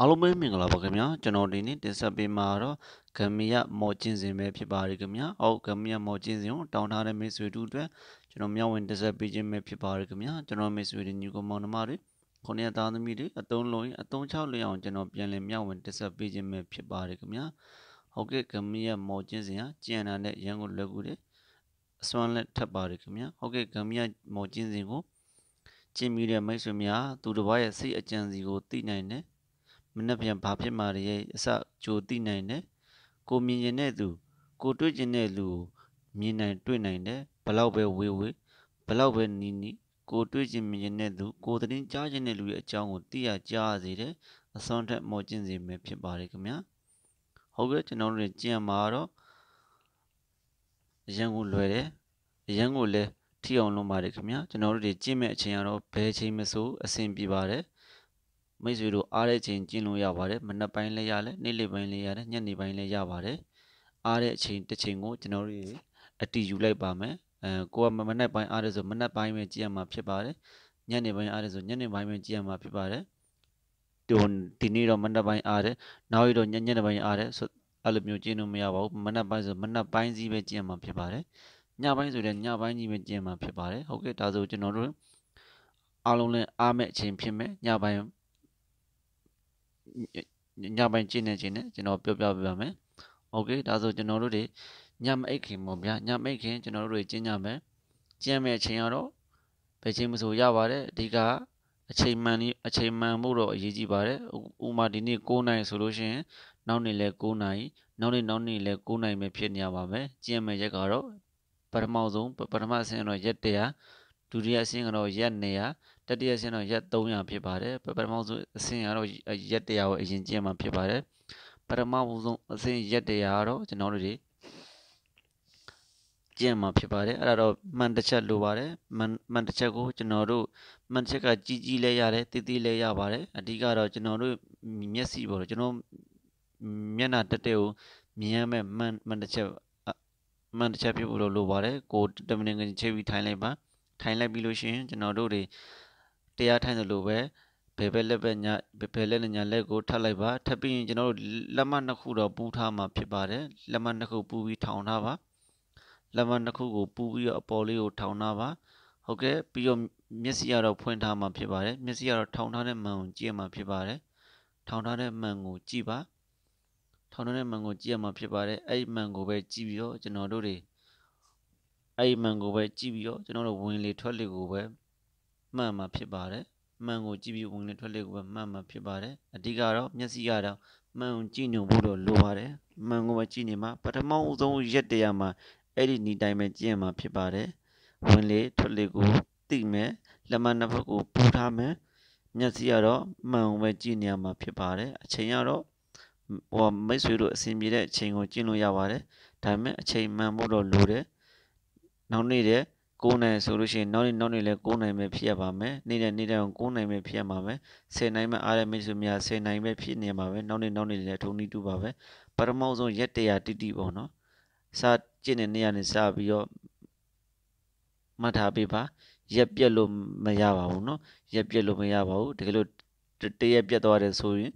အားလုံးပဲမင်္ဂလာပါခင်ဗျာကျွန်တော်ဒီနေ့တင်ဆက်ပေးမှာတော့ဂမ်မီယာမော်ကျင်းစင်ပဲဖြစ်ပါတယ်ခင်ဗျာဟုတ်ဂမ်မီယာမော်ကျင်းစင်ကိုတောင်းထားတဲ့မိတ်ဆွေတို့အတွက်ကျွန်တော်မြောက်ဝင်တင်ဆက်ပေးခြင်းပဲဖြစ်ပါတယ်ခင်ဗျာကျွန်တော်မိတ်ဆွေတွေညီကောင်မောင်နှမတွေခုနှစ်သားသမီးတွေအသုံးလုံးအသုံးချောက်လျောက်အောင်ကျွန်တော်ပြန်လည်မြောက်ဝင်တင်ဆက်ပေးခြင်းပဲဖြစ်ပါတယ်ခင်ဗျာဟုတ်ကဲ့ဂမ်မီယာမော်ကျင်းစင်ဟာကျန်တာနဲ့ရန်ကုန်လွယ်ကူတယ်အစွမ်းလက်ထပ်ပါတယ်ခင်ဗျာဟုတ်ကဲ့ဂမ်မီယာမော်ကျင်းစင်ကိုကျင်းပြီးတဲ့မိတ်ဆွေများသူတစ်ပါးရဲ့စိတ်အကြံစီကိုသိနိုင်တဲ့မနှက်ပြန်ဘာဖြစ်မှာရဲ့အစကြိုသိနိုင်တယ်ကိုမြင်ရင်တဲ့သူ ကိုတွေ့ကျင်တဲ့လူကိုမြင်နိုင်တွေ့နိုင်တယ်ဘလောက်ပဲဝေဝေဘလောက်ပဲနီးနီးကိုတွေ့ကျင်မြင်တဲ့သူကိုသတင်းကြားကျင်တဲ့လူရဲ့အကြောင်းကိုသိရကြားစေတယ်အစွမ်းထက်မော်ကျင်စေမယ်ဖြစ်ပါတယ်ခင်ဗျာဟုတ်ကဲ့ကျွန်တော်တို့ကြင်မှာတော့အရန်ကိုလွယ်တယ်အရန်ကိုလည်းထိအောင်လုပ်ပါတယ်ခင်ဗျာကျွန်တော်တို့ကြင်မဲ့အချိန်ကတော့ဘယ်ချိန်မဆိုအဆင်ပြေပါတယ်မိတ်ဆွေတို့အားတဲ့ချိန်ကျင့်လို့ရပါတယ်မနက်ပိုင်းလည်းရတယ်နေ့လယ်ပိုင်းလည်းရတယ်ညနေပိုင်းလည်းရပါတယ်အားတဲ့အချိန်တစ်ချိန်ကိုကျွန်တော်တို့အတီယူလိုက်ပါမယ်အဲကိုကမနက်ပိုင်းအားတဲ့ဆိုမနက်ပိုင်းပဲကြည့်ရမှာဖြစ်ပါတယ်ညနေပိုင်းအားတဲ့ဆိုညနေပိုင်းပဲကြည့်ရမှာဖြစ်ပါတယ်ဒီဒီနေ့တော့မနက်ပိုင်းအားတယ်နောက်ရက်တော့ညညနေပိုင်းအားတယ်ဆိုအဲ့လိုမျိုးကျင့်လို့မရပါဘူးမနက်ပိုင်းဆိုမနက်ပိုင်းစီးပဲကျင့်ရမှာဖြစ်ပါတယ်ညပိုင်းဆိုလည်းညပိုင်းကြီးပဲကျင့်ရမှာဖြစ်ပါတယ်ဟုတ်ကဲ့ဒါဆိုကျွန်တော်တို့အားလုံးလည်းအားမဲ့အချိန်ဖြစ်မဲ့ညပိုင်းညပိုင်းကျင်းနေခြင်းနဲ့ကျွန်တော်ပြောပြပေးပါမယ်။ Okay ဒါဆိုကျွန်တော်တို့တွေညမအိတ်ခင်ပေါ့ဗျာညမအိတ်ခင်ကျွန်တော်တို့တွေကျင်းကြမယ်။ကျင်းမဲ့အချိန်ကတော့ဘယ်ချိန်မဆိုရပါတယ်အဓိကအချိန်မှန်အချိန်မှန်မှုတော့အရေးကြီးပါတယ်။ဥမာဒီနေ့9နိုင်ဆိုလို့ရှိရင် နောက်နေ့လဲ9နိုင်နောက်နေ့နောက်နေ့လဲ9နိုင်ပဲဖြစ်နေရပါမယ်။ကျင်းမဲ့ရက်ကတော့ပထမဆုံးပထမဆင်းတော့ရက်100ဒုတိယအဆင့်ကတော့ရက်နေရတတိယအဆင့်တော့ရက်300ဖြစ်ပါတယ်ပထမဆုံးအဆင့်ကတော့ရက်100ကိုအရင်ကျင့်မှာဖြစ်ပါတယ်ပထမဆုံးအဆင့်ရက်100ကတော့ကျွန်တော်တို့တွေကျင့်မှာဖြစ်ပါတယ်အဲ့ဒါတော့မှန်တစ်ချက် လိုပါတယ်မှန်တစ်ချက်ကို ကျွန်တော်တို့မှန်တစ်ချက်ကကြီးကြီးလဲရတယ်တိတိလဲရပါတယ်အဓိကတော့ကျွန်တော်တို့မျက်စိပေါ်တော့ကျွန်တော်မျက်နှာတက်တဲ့ကိုမြင်ရမဲ့မှန်မှန်တစ်ချက်မှန်တစ်ချက်ဖြစ်ဖို့လိုပါတယ်ကိုတမင်ငင်ချိန်ပြီးထိုင်လိုက်ပါထိုင်လိုက်ပြီးလို့ရှိရင်ကျွန်တော်တို့တွေတရားထိုင်သလိုပဲဘယ်ဘက်လက်ဘက်ညာဘယ်လက်နဲ့ညာလက်ကိုထပ်လိုက်ပါထပ်ပြီးရင်ကျွန်တော်တို့လက်မနှစ်ခုတော့ပူးထားမှာဖြစ်ပါတယ်လက်မနှစ်ခုပူးပြီးထောင်ထားပါလက်မနှစ်ခုကိုပူးပြီးတော့အပေါ်လေးကိုထောင်ထားပါဟုတ်ကဲ့ပြီးတော့မျက်စိကတော့ဖွင့်ထားမှာဖြစ်ပါတယ်မျက်စိကတော့ထောင်ထားတဲ့မှန်ကိုကြည့်မှာဖြစ်ပါတယ်ထောင်ထားတဲ့မှန်ကို ကြည့်ပါထောင်ထားတဲ့မှန်ကိုကြည့်ရမှာဖြစ်ပါတယ်အဲ့မှန်ကိုပဲကြည့်ပြီးတော့ကျွန်တော်တို့တွေအဲ့ဒီမှန်ကိုပဲကြည့်ပြီးတော့ကျွန်တော်တို့ဝင်လေထွက်လေကိုပဲမှန်မှာဖြစ်ပါတယ်မှန်ကိုကြည့်ပြီးဝင်လေထွက်လေကိုပဲမှန်မှာဖြစ်ပါတယ်အဓိကတော့မျက်စိကတော့မှန်ကိုကြည့်ညို့ဖို့တော့လိုပါတယ်မှန်ကိုပဲကြည့်နေမှာပထမဦးဆုံးရက်တရမှာအဲ့ဒီနေ့တိုင်းပဲကြည့်ရမှာဖြစ်ပါတယ်ဝင်လေထွက်လေကိုသိမယ်လက်မနှစ်ဖက်ကိုပူထားမယ်မျက်စိကတော့မှန်အောင်ပဲကြည့်နေရမှာဖြစ်ပါတယ်အချိန်ကတော့ဟိုမိတ်ဆွေတို့အဆင်ပြေတဲ့အချိန်ကိုကျင့်လို့ရပါတယ်ဒါပေမဲ့အချိန်မှန်ဖို့တော့လိုတယ်နောက်နေ့တဲ့9နိုင်ဆိုလို့ရှိရင်နောက်နေ့နောက်နေ့လည်း9နိုင်ပဲဖြစ်ရပါမယ်နေ့နဲ့နေ့တိုင်း9နိုင်ပဲဖြစ်ရမှာပဲ10နိုင်ပဲအားရမိတ်ဆွေများ10နိုင်ပဲဖြစ်နေမှာပဲနောက်နေ့နောက်နေ့လည်းထုံနီးတူပါပဲပထမဆုံးရက်တရာတိတိပေါ့နော်စကျင့်တဲ့နေ့ကနေစပြီးတော့မှတ်ထားပေးပါရက်ပြက်လို့မရပါဘူးเนาะရက်ပြက်လို့မရပါဘူးတကယ်လို့တရက်ပြက်သွားတယ်ဆိုရင်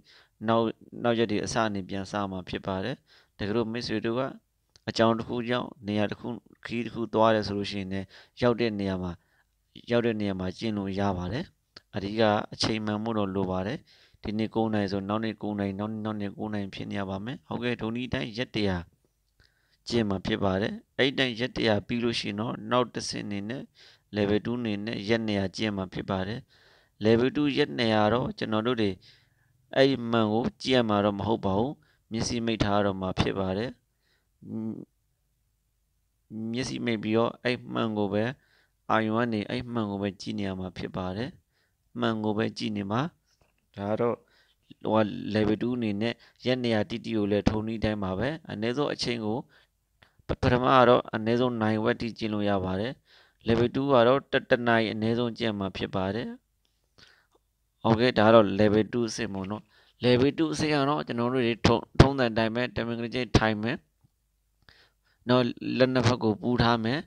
နောက်နောက်ရက်ဒီအစအနေပြန်စားမှာဖြစ်ပါတယ်တကယ်လို့မိတ်ဆွေတို့ကအကြောင်းတစ်ခုကြောင့်နေရာတစ်ခုခီးတစ်ခုသွားတယ်ဆိုလို့ရှိရင်လည်းရောက်တဲ့နေရာမှာရောက်တဲ့နေရာမှာကျင့်လို့ရပါတယ်အဓိကအချိန်မှန်မှုတော့လိုပါတယ်ဒီနေ့9နိုင်ဆိုနောက်နေ့9နိုင်နောက်နောက်နေ့9နိုင်ဖြစ်နေရပါမယ်ဟုတ်ကဲ့ဒုံဒီတိုင်းရက်တရာကျင့်မှာဖြစ်ပါတယ်အဲ့တိုင်းရက်တရာ ပြီးလို့ရှိရင်တော့နောက်တစ်ဆင့်အနေနဲ့ level 2အနေနဲ့ရက်နေရာကျင့်မှာဖြစ်ပါတယ် level 2ရက်နေရာတော့ကျွန်တော်တို့တွေအဲ့ဒီမှန်ကိုကြည့်ရမှာတော့မဟုတ်ပါဘူးမျက်စိမိတ်ထားတော့မှာဖြစ်ပါတယ်မျက်စိမိတ်ပြီးတော့အဲ့မှန်ကိုပဲအာယုံကနေအဲ့မှန်ကိုပဲကြည့်နေရမှာဖြစ်ပါတယ်မှန်ကိုပဲကြည့်နေမှာဒါကတော့ဟို level 2အနေနဲ့ရက်နေရာတိတိကိုလည်းထုံနှီးတိုင်းပါပဲအနည်းဆုံးအချိန်ကို ပထမကတော့အနည်းဆုံး9ဝက်တိကျင့်လို့ရပါတယ် level 2ကတော့တတနိုင်အနည်းဆုံးကျင့်မှာဖြစ်ပါတယ် okay ဒါကတော့ level 2အဆင့်ပေါ့နော် level 2အဆင့်ကတော့ကျွန်တော်တို့တွေထုံထုံးတဲ့အတိုင်းပဲ timing ကြိတ် time ပဲနော်လက်နှစ်ဖက်ကိုပူးထားမယ်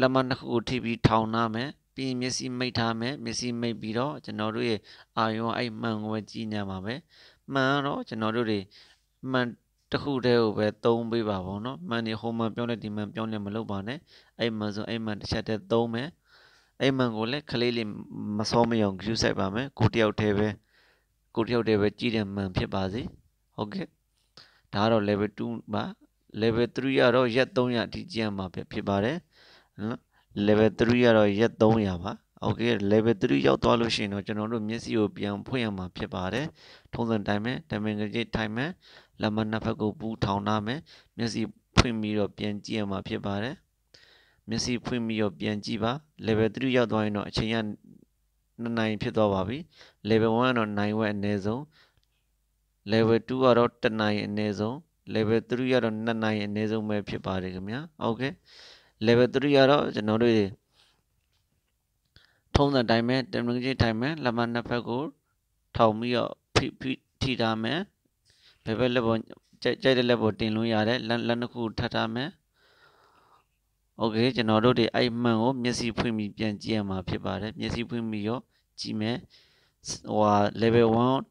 လက်မနှစ်ခုကိုထိပ်ပြီးထောင်ထားမယ်ပြီးရင်မျက်စိမိတ်ထားမယ်မျက်စိမိတ်ပြီးတော့ကျွန်တော်တို့ရဲ့အာယုံအဲ့မှန်ကိုပဲကြည့်နေမှာပဲမှန်တော့ကျွန်တော်တို့တွေမှန်တစ်ခုတည်းကိုပဲသုံးပေးပါဘောနော်မှန်နေဟိုမှန်ပြောင်းတဲ့ဒီမှန်ပြောင်းနေမလုပ်ပါနဲ့အဲ့မှန်ဆိုအဲ့မှန်တစ်ချက်တည်းသုံးမယ်အဲ့မှန်ကိုလည်းခလေးလေးမစောမယုံယူဆိုင်ပါမယ်ကိုတယောက်တည်းပဲကိုတယောက်တည်းပဲကြည့်တဲ့မှန်ဖြစ်ပါစေဟုတ်ကဲ့ဒါကတော့ level 2ပါ level 3ကတော့ရက်300ဒီကျန်မှာဖြစ်ပါတယ်နော် level 3ကတော့ရက်300ပါโอเค level 3ရောက်သွားလို့ရှိရင်တော့ကျွန်တော်တို့မျက်စိကိုပြန်ဖွင့်ရမှာဖြစ်ပါတယ်ထုံးစံတိုင်းပဲတမင်ကြီးတိုင်းပဲလက်မနှစ်ဖက်ကိုပူးထောင်ထားမယ်မျက်စိဖွင့်ပြီးတော့ပြန်ကြည့်ရမှာဖြစ်ပါတယ်မျက်စိဖွင့်ပြီးတော့ပြန်ကြည့်ပါ level 3ရောက်သွားရင်တော့အချိန်က2နိုင်ဖြစ်သွားပါပြီ level 1ကတော့9ဝက်အနည်းဆုံး level 2ကတော့1နိုင်အနည်းဆုံး level 3ကတော့2နိုင်အနည်းဆုံးပဲဖြစ်ပါတယ်ခင်ဗျာဟုတ်ကဲ့ level 3ကတော့ကျွန်တော်တို့ထုံးစံတိုင်းပဲ temperature တိုင်းပဲလက်မနှစ်ဖက်ကိုထောင်ပြီးတော့ဖိဖိထိထားမယ်ဘယ်ဘက်လက်ပေါ်ကြိုက်ကြိုက်တဲ့လက်ပေါ်တင်လို့ရတယ်လက်လက်နှစ်ခုထပ်ထားမယ်โอเคကျွန်တော်တို့ဒီအိုက်မှန်ကိုမျက်စိဖွင့်ပြီးပြန်ကြည့်ရမှာဖြစ်ပါတယ်မျက်စိဖွင့်ပြီးရောကြည့်မယ်ဟိုဟာ level 1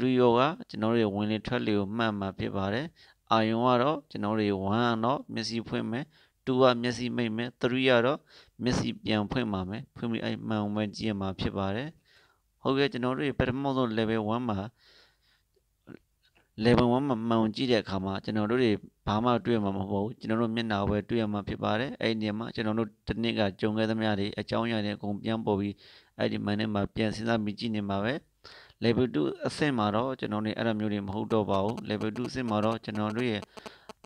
2ရော3ရောကကျွန်တော်တို့ဝင်လေထွက်လေကိုမှတ်မှာဖြစ်ပါတယ်အာယုံကတော့ကျွန်တော်တို့1တော့မျက်စိဖွင့်မယ်2ကမျက်စိမိတ်မယ်3ကတော့မျက်စိပြန်ဖွင့်ပါမယ်ဖွင့်ပြီးအဲ့မှန်အောင်ပဲကြည့်ရမှာဖြစ်ပါတယ်ဟုတ်ကဲ့ကျွန်တော်တို့ပထမဆုံး level 1မှာ level 1မှာမှန်ကြည့်တဲ့အခါမှာကျွန်တော်တို့တွေဘာမှတွေ့မှာမဟုတ်ဘူးကျွန်တော်တို့မျက်နှာပဲတွေ့ရမှာဖြစ်ပါတယ်အဲ့ဒီနေရာမှာကျွန်တော်တို့တနစ်ကကြုံခဲ့သမျှတွေအကြောင်းအရာတွေအကုန်ပြန်ပေါ်ပြီးအဲ့ဒီမှန်ထဲမှာပြန်စဉ်းစားပြီးကြည့်နေမှာပဲ level 2အဆင့်မှာတော့ကျွန်တော်တို့အဲ့လိုမျိုးတွေမဟုတ်တော့ပါဘူး level 2အဆင့်မှာတော့ကျွန်တော်တို့ရဲ့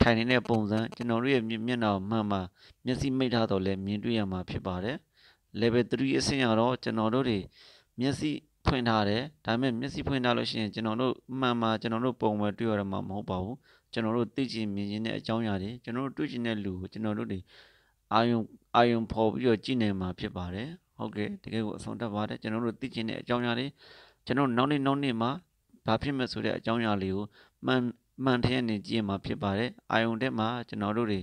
ထိုင်နေတဲ့ပုံစံကျွန်တော်တို့ရဲ့မျက်နှာမှန်မှာမျက်စိမိတ်ထားတော့လဲမြင်တွေ့ရမှာဖြစ်ပါတယ် level 3အဆင့်ကတော့ကျွန်တော်တို့တွေမျက်စိဖွင့်ထားတယ်ဒါပေမဲ့မျက်စိဖွင့်ထားလို့ရှိရင်ကျွန်တော်တို့မှန်မှာကျွန်တော်တို့ပုံမှန်တွေ့ရမှာမဟုတ်ပါဘူးကျွန်တော်တို့သိချင်မြင်ချင်တဲ့အကြောင်းအရာတွေကျွန်တော်တို့တွေ့ချင်တဲ့လူကိုကျွန်တော်တို့တွေအာယုံအာယုံပေါ်ပြီးတော့ကြည့်နေမှာဖြစ်ပါတယ်ဟုတ်ကဲ့တကယ်ကိုအဆုံးတတ်ပါတယ်ကျွန်တော်တို့သိချင်တဲ့အကြောင်းအရာတွေကျွန်တော်နောက်နေ့နောက်နေ့မှာဘာဖြစ်မဲ့ဆိုတဲ့အကြောင်းအရာလေးကိုမှန်မှန်ထဲနေကြည့်မှာဖြစ်ပါတယ်အာယုံထဲမှာကျွန်တော်တို့တွေ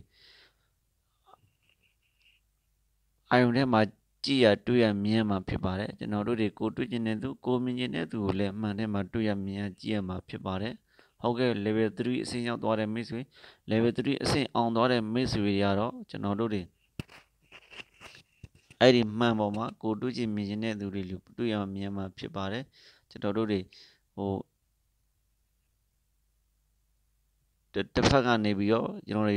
အာယုံထဲမှာကြည့်ရတွေ့ရမြင်ရမှာဖြစ်ပါတယ်ကျွန်တော်တို့တွေကိုတွေ့ကျင်တဲ့သူကိုမြင်ကျင်တဲ့သူကိုလည်းအမှန်တည်းမှာတွေ့ရမြင်ရကြည့်ရမှာဖြစ်ပါတယ်ဟုတ်ကဲ့ level 3အဆင့်ရောက်သွားတဲ့မိတ်ဆွေ level 3အဆင့်အောင်သွားတဲ့မိတ်ဆွေတွေကတော့ကျွန်တော်တို့တွေအဲ့ဒီမှန်ပေါ်မှာကိုတွေ့ကျင်မြင်ကျင်တဲ့သူတွေလူတွေ့ရမြင်မှာဖြစ်ပါတယ်ကျွန်တော်တို့တွေဟိုတစ်ဖက်ကနေပြီးတော့ကျွန်တော်တွေ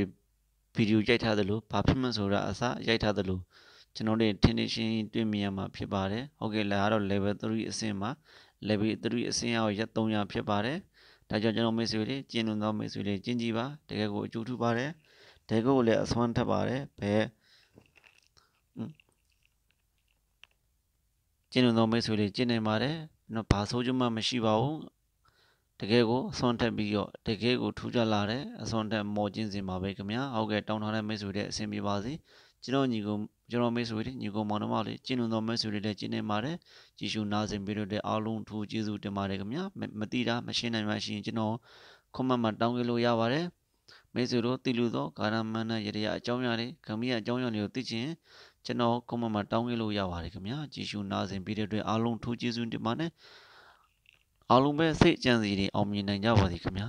ဗီဒီယိုရိုက်ထားသလိုဘာဖြစ်မှန်းဆိုတာအစရိုက်ထားသလိုကျွန်တော်တို့ထင်းထင်းရှင်းရှင်းတွေ့မြင်ရမှာဖြစ်ပါတယ်ဟုတ်ကဲ့လားတော့ level 3အဆင့်မှာ level 3အဆင့်အောင်ရက်300ဖြစ်ပါတယ်ဒါကြောင့်ကျွန်တော်မိတ်ဆွေတွေကျင့်လွန်သောမိတ်ဆွေတွေကျင့်ကြည့်ပါတကယ်ကိုအကျိုးထူပါတယ်တကယ်ကိုလည်းအစွမ်းထက်ပါတယ်ဘယ်ကျင့်လွန်သောမိတ်ဆွေတွေကျင့်နိုင်ပါတယ်နော်ဘာဆိုးချွတ်မှမရှိပါဘူးတကယ်ကိုအစွန်ထက်ပြီးတော့တကယ်ကိုထူးခြားလာတဲ့အစွန်ထက်မော်ကျင်းစင်ပါပဲခင်ဗျာဟုတ်ကဲ့တောင်းထားတဲ့မိတ်ဆွေတဲ့အဆင်ပြေပါစေကျွန်တော်ညီကိုကျွန်တော်မိတ်ဆွေတွေညီကိုမောင်နှမတွေကျင်းလွန်တော်မိတ်ဆွေတွေလည်းကျင်းနေပါတယ်ကြည်ရှုနာဆင်ပေးလို့တဲ့အားလုံးထူးကျေးဇူးတင်ပါတယ်ခင်ဗျာမတိတာမရှင်းနိုင်မှရှိရင်ကျွန်တော်ခွန်မမှာတောင်းပေးလို့ရပါတယ်မိတ်ဆွေတို့တည်လူသောဂါရမန္နရရအကြောင်းအရာတွေခမည်းအကြောင်းအရာတွေကိုသိချင်းကျွန်တော်ခွန်မမှာတောင်းပေးလို့ရပါတယ်ခင်ဗျာကြည်ရှုနာဆင်ပေးတဲ့အတွက်အားလုံးထူးကျေးဇူးတင်ပါတယ်အားလုံးပဲစိတ်အကြံစီတွေအောင်မြင်နိုင်ကြပါစေခင်ဗျာ